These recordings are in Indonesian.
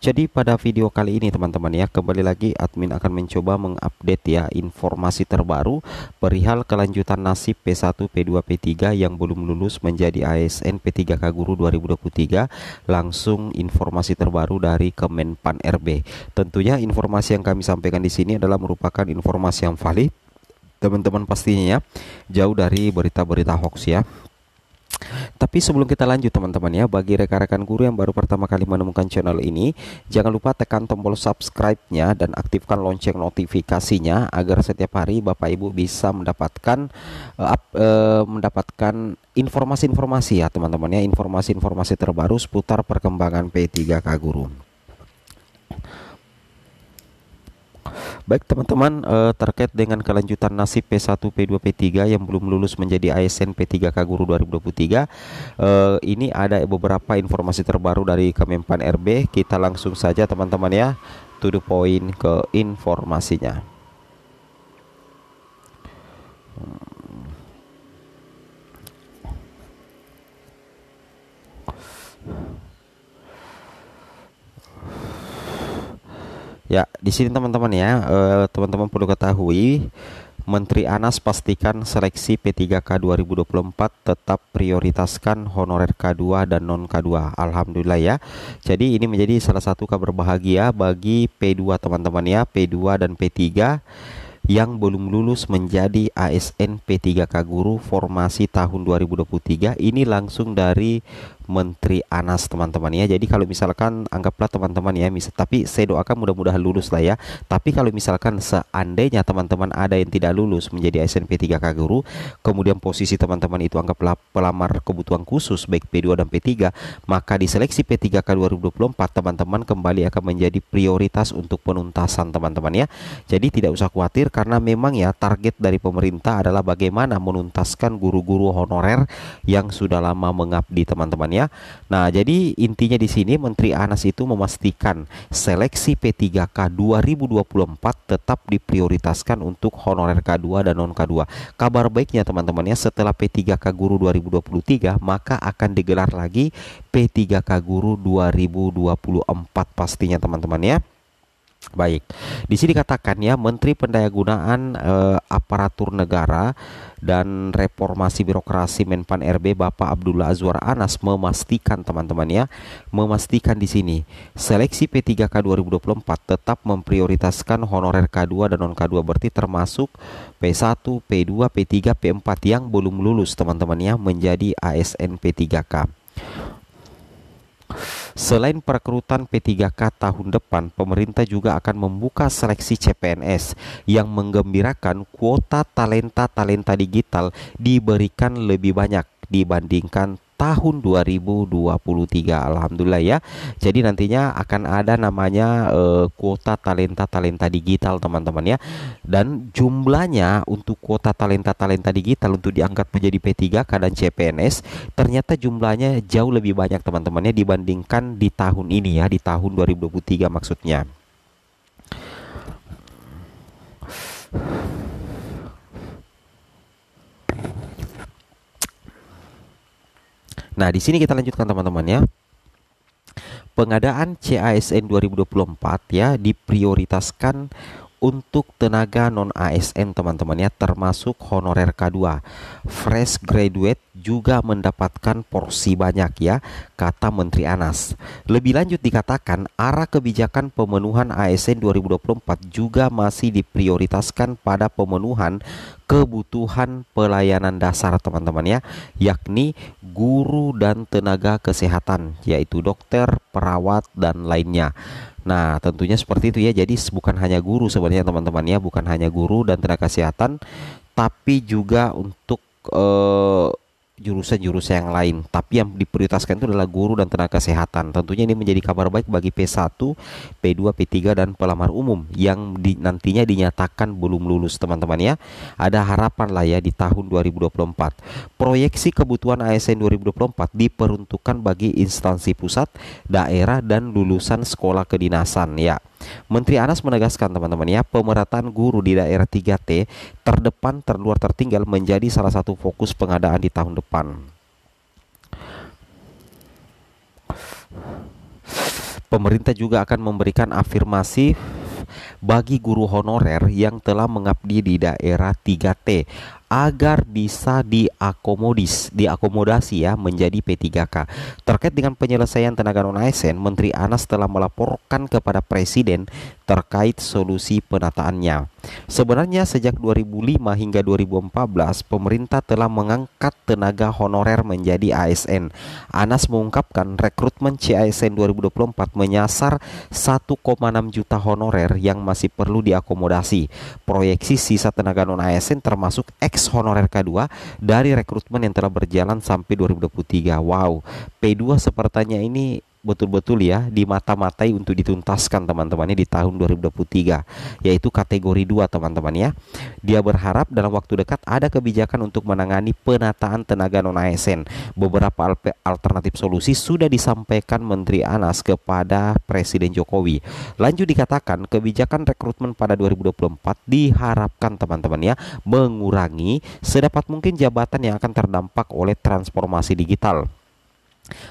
jadi pada video kali ini teman-teman ya kembali lagi admin akan mencoba mengupdate ya informasi terbaru perihal kelanjutan nasib P1, P2, P3 yang belum lulus menjadi ASN P3K Guru 2023 langsung informasi terbaru dari Kemenpan RB. Tentunya informasi yang kami sampaikan di sini adalah merupakan informasi yang valid teman-teman pastinya ya jauh dari berita-berita hoax ya tapi sebelum kita lanjut teman-teman ya, bagi rekan-rekan guru yang baru pertama kali menemukan channel ini, jangan lupa tekan tombol subscribe-nya dan aktifkan lonceng notifikasinya agar setiap hari Bapak Ibu bisa mendapatkan uh, uh, mendapatkan informasi-informasi ya teman-teman ya, informasi-informasi terbaru seputar perkembangan P3K Guru. Baik teman-teman eh, terkait dengan kelanjutan nasib P1, P2, P3 yang belum lulus menjadi ASN P3K Guru 2023 eh, ini ada beberapa informasi terbaru dari Kemenpan RB kita langsung saja teman-teman ya to the point ke informasinya. Hmm. Ya, di sini teman-teman ya, eh, teman-teman perlu ketahui Menteri Anas pastikan seleksi P3K 2024 tetap prioritaskan honorer K2 dan non K2. Alhamdulillah ya. Jadi ini menjadi salah satu kabar bahagia bagi P2 teman-teman ya, P2 dan P3 yang belum lulus menjadi ASN P3K Guru formasi tahun 2023 ini langsung dari Menteri Anas teman-teman ya. Jadi kalau misalkan anggaplah teman-teman ya, misal tapi saya doakan mudah-mudahan lulus lah ya. Tapi kalau misalkan seandainya teman-teman ada yang tidak lulus menjadi SNP 3K guru, kemudian posisi teman-teman itu anggaplah pelamar kebutuhan khusus baik P2 dan P3, maka di seleksi P3K 2024 teman-teman kembali akan menjadi prioritas untuk penuntasan teman-teman ya. Jadi tidak usah khawatir karena memang ya target dari pemerintah adalah bagaimana menuntaskan guru-guru honorer yang sudah lama mengabdi teman-teman ya ya. Nah, jadi intinya di sini Menteri Anas itu memastikan seleksi P3K 2024 tetap diprioritaskan untuk honorer K2 dan non K2. Kabar baiknya teman-teman ya, setelah P3K Guru 2023 maka akan digelar lagi P3K Guru 2024 pastinya teman-teman ya. Baik, di sini katakan ya Menteri Pendayagunaan eh, Aparatur Negara dan Reformasi Birokrasi Menpan RB Bapak Abdullah Azwar Anas memastikan teman-teman ya, memastikan di sini seleksi P3K 2024 tetap memprioritaskan honorer K2 dan non K2 berarti termasuk P1, P2, P3, P4 yang belum lulus teman-teman ya menjadi ASN P3K. Selain perekrutan P3K tahun depan, pemerintah juga akan membuka seleksi CPNS yang menggembirakan kuota talenta-talenta digital diberikan lebih banyak dibandingkan tahun 2023 alhamdulillah ya jadi nantinya akan ada namanya uh, kuota talenta-talenta digital teman-teman ya dan jumlahnya untuk kuota talenta-talenta digital untuk diangkat menjadi P3K dan CPNS ternyata jumlahnya jauh lebih banyak teman-temannya dibandingkan di tahun ini ya di tahun 2023 maksudnya Nah, di sini kita lanjutkan teman-teman ya. Pengadaan CASN 2024 ya diprioritaskan untuk tenaga non ASN teman-teman ya termasuk honorer K2. Fresh graduate juga mendapatkan porsi banyak ya kata Menteri Anas. Lebih lanjut dikatakan arah kebijakan pemenuhan ASN 2024 juga masih diprioritaskan pada pemenuhan kebutuhan pelayanan dasar teman-teman ya yakni guru dan tenaga kesehatan yaitu dokter, perawat dan lainnya. Nah, tentunya seperti itu ya. Jadi bukan hanya guru sebenarnya teman-teman ya, bukan hanya guru dan tenaga kesehatan tapi juga untuk eh, jurusan-jurusan yang lain. Tapi yang diprioritaskan itu adalah guru dan tenaga kesehatan. Tentunya ini menjadi kabar baik bagi P1, P2, P3 dan pelamar umum yang di, nantinya dinyatakan belum lulus teman-teman ya. Ada harapan lah ya di tahun 2024. Proyeksi kebutuhan ASN 2024 diperuntukkan bagi instansi pusat, daerah dan lulusan sekolah kedinasan ya. Menteri Anas menegaskan teman-teman ya, pemerataan guru di daerah 3T terdepan, terluar, tertinggal menjadi salah satu fokus pengadaan di tahun depan. Pemerintah juga akan memberikan afirmasi bagi guru honorer yang telah mengabdi di daerah 3T agar bisa diakomodis, diakomodasi ya menjadi P3K. Terkait dengan penyelesaian tenaga non ASN, Menteri Anas telah melaporkan kepada Presiden terkait solusi penataannya. Sebenarnya sejak 2005 hingga 2014, pemerintah telah mengangkat tenaga honorer menjadi ASN. Anas mengungkapkan rekrutmen CASN 2024 menyasar 1,6 juta honorer yang masih perlu diakomodasi. Proyeksi sisa tenaga non ASN termasuk eks X honorer K2 dari rekrutmen yang telah berjalan sampai 2023. Wow, P2 sepertinya ini betul-betul ya dimata-matai untuk dituntaskan teman-temannya di tahun 2023 yaitu kategori 2 teman-teman ya. Dia berharap dalam waktu dekat ada kebijakan untuk menangani penataan tenaga non ASN. Beberapa alternatif solusi sudah disampaikan Menteri Anas kepada Presiden Jokowi. Lanjut dikatakan kebijakan rekrutmen pada 2024 diharapkan teman-teman ya mengurangi sedapat mungkin jabatan yang akan terdampak oleh transformasi digital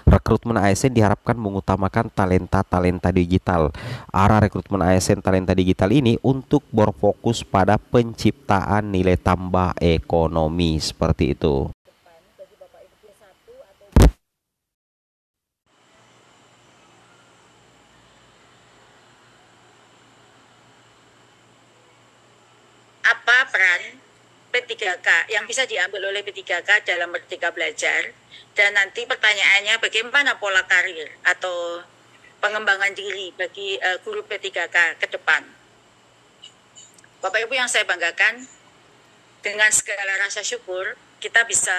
Rekrutmen ASN diharapkan mengutamakan talenta-talenta digital. Arah rekrutmen ASN talenta digital ini untuk berfokus pada penciptaan nilai tambah ekonomi seperti itu. Apa peran P3K yang bisa diambil oleh P3K dalam Merdeka Belajar dan nanti pertanyaannya bagaimana pola karir atau pengembangan diri bagi uh, guru P3K ke depan. Bapak Ibu yang saya banggakan dengan segala rasa syukur kita bisa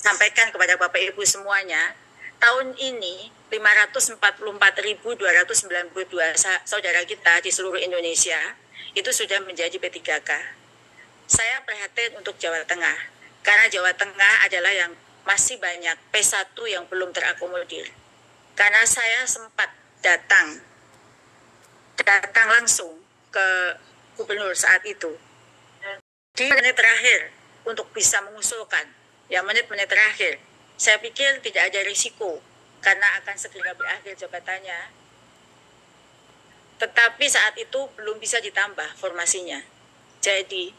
sampaikan kepada Bapak Ibu semuanya tahun ini 544.292 saudara kita di seluruh Indonesia itu sudah menjadi P3K saya prihatin untuk Jawa Tengah karena Jawa Tengah adalah yang masih banyak P1 yang belum terakomodir. Karena saya sempat datang datang langsung ke gubernur saat itu. Di menit terakhir untuk bisa mengusulkan, ya menit-menit terakhir, saya pikir tidak ada risiko karena akan segera berakhir jabatannya. Tetapi saat itu belum bisa ditambah formasinya. Jadi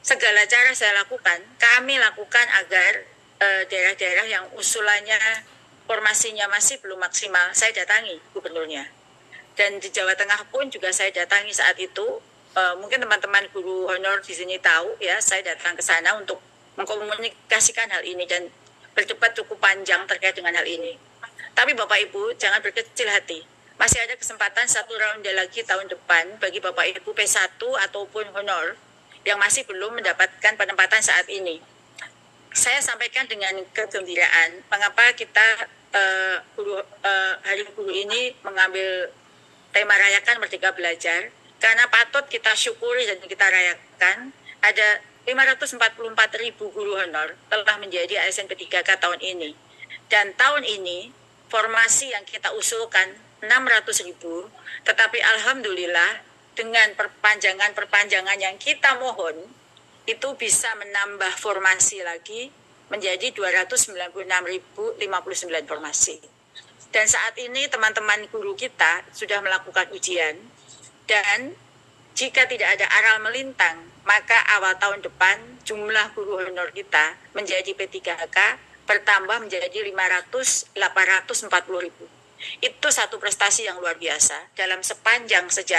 segala cara saya lakukan, kami lakukan agar eh, daerah-daerah yang usulannya formasinya masih belum maksimal, saya datangi gubernurnya. Dan di Jawa Tengah pun juga saya datangi saat itu. Eh, mungkin teman-teman guru honor di sini tahu ya, saya datang ke sana untuk mengkomunikasikan hal ini dan berdebat cukup panjang terkait dengan hal ini. Tapi Bapak Ibu jangan berkecil hati. Masih ada kesempatan satu ronde lagi tahun depan bagi Bapak Ibu P1 ataupun honor yang masih belum mendapatkan penempatan saat ini. Saya sampaikan dengan kegembiraan mengapa kita uh, guru, uh, hari guru ini mengambil tema rayakan merdeka belajar karena patut kita syukuri dan kita rayakan ada 544 ribu guru honor telah menjadi ASN P3K tahun ini. Dan tahun ini formasi yang kita usulkan 600 ribu, tetapi alhamdulillah dengan perpanjangan-perpanjangan yang kita mohon itu bisa menambah formasi lagi menjadi 296.059 formasi. Dan saat ini teman-teman guru kita sudah melakukan ujian dan jika tidak ada aral melintang, maka awal tahun depan jumlah guru honor kita menjadi P3K bertambah menjadi 500 840 ribu. Itu satu prestasi yang luar biasa dalam sepanjang sejarah